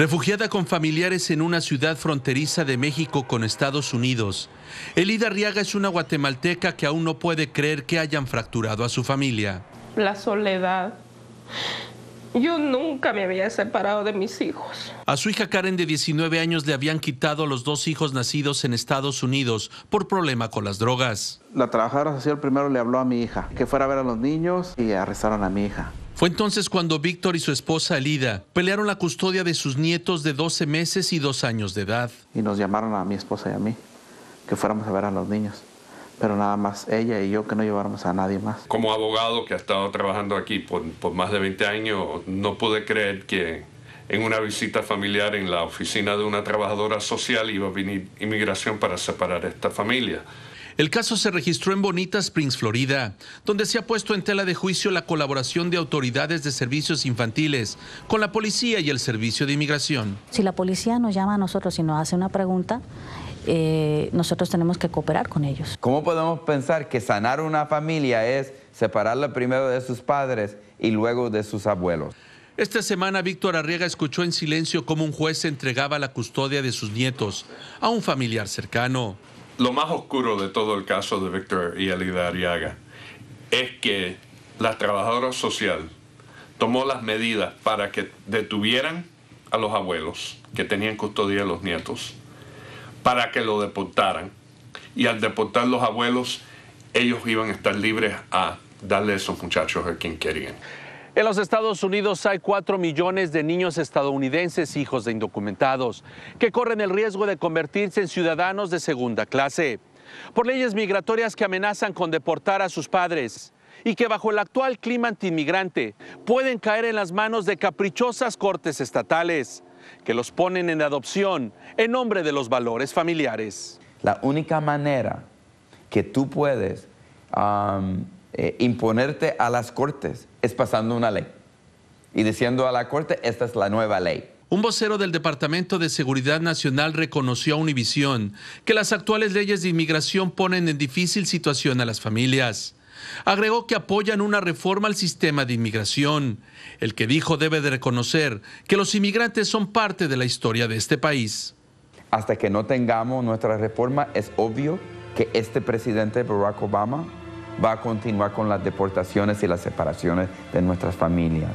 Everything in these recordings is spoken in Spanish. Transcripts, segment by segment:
Refugiada con familiares en una ciudad fronteriza de México con Estados Unidos, Elida Riaga es una guatemalteca que aún no puede creer que hayan fracturado a su familia. La soledad. Yo nunca me había separado de mis hijos. A su hija Karen de 19 años le habían quitado los dos hijos nacidos en Estados Unidos por problema con las drogas. La trabajadora social primero le habló a mi hija que fuera a ver a los niños y arrestaron a mi hija. Fue entonces cuando Víctor y su esposa Lida pelearon la custodia de sus nietos de 12 meses y 2 años de edad. Y nos llamaron a mi esposa y a mí que fuéramos a ver a los niños pero nada más ella y yo que no lleváramos a nadie más. Como abogado que ha estado trabajando aquí por, por, más de 20 años, no pude creer que en una visita familiar en la oficina de una trabajadora social iba a venir inmigración para separar a esta familia. El caso se registró en Bonita Springs, Florida, donde se ha puesto en tela de juicio la colaboración de autoridades de servicios infantiles con la policía y el servicio de inmigración. Si la policía nos llama a nosotros y nos hace una pregunta, eh, nosotros tenemos que cooperar con ellos. ¿Cómo podemos pensar que sanar una familia es separarla primero de sus padres y luego de sus abuelos? Esta semana Víctor Arriega escuchó en silencio cómo un juez entregaba la custodia de sus nietos a un familiar cercano lo más oscuro de todo el caso de Víctor y Elida Ariaga es que la trabajadora social tomó las medidas para que detuvieran a los abuelos que tenían custodia de los nietos, para que lo deportaran. Y al deportar los abuelos, ellos iban a estar libres a darle a esos muchachos a quien querían. En los Estados Unidos hay 4 millones de niños estadounidenses hijos de indocumentados que corren el riesgo de convertirse en ciudadanos de segunda clase por leyes migratorias que amenazan con deportar a sus padres y que bajo el actual clima antimigrante pueden caer en las manos de caprichosas cortes estatales que los ponen en adopción en nombre de los valores familiares. La única manera que tú puedes eh, imponerte a las cortes es pasando una ley y diciendo a la corte, esta es la nueva ley. Un vocero del Departamento de Seguridad Nacional reconoció a Univisión que las actuales leyes de inmigración ponen en difícil situación a las familias. Agregó que apoyan una reforma al sistema de inmigración, el que dijo debe de reconocer que los inmigrantes son parte de la historia de este país. Hasta que no tengamos nuestra reforma, es obvio que este presidente Barack Obama va a continuar con las deportaciones y las separaciones de nuestras familias.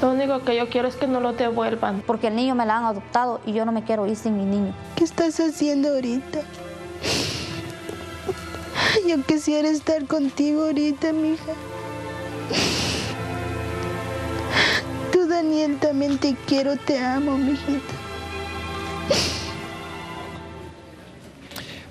Lo único que yo quiero es que no lo devuelvan. Porque el niño me la han adoptado y yo no me quiero ir sin mi niño. ¿Qué estás haciendo ahorita? Yo quisiera estar contigo ahorita, mija. Tú, Daniel, también te quiero, te amo, mijita.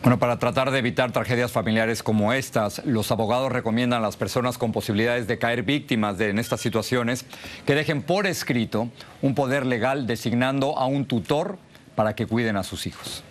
Bueno, para tratar de evitar tragedias familiares como estas, los abogados recomiendan a las personas con posibilidades de caer víctimas de, en estas situaciones que dejen por escrito un poder legal designando a un tutor para que cuiden a sus hijos.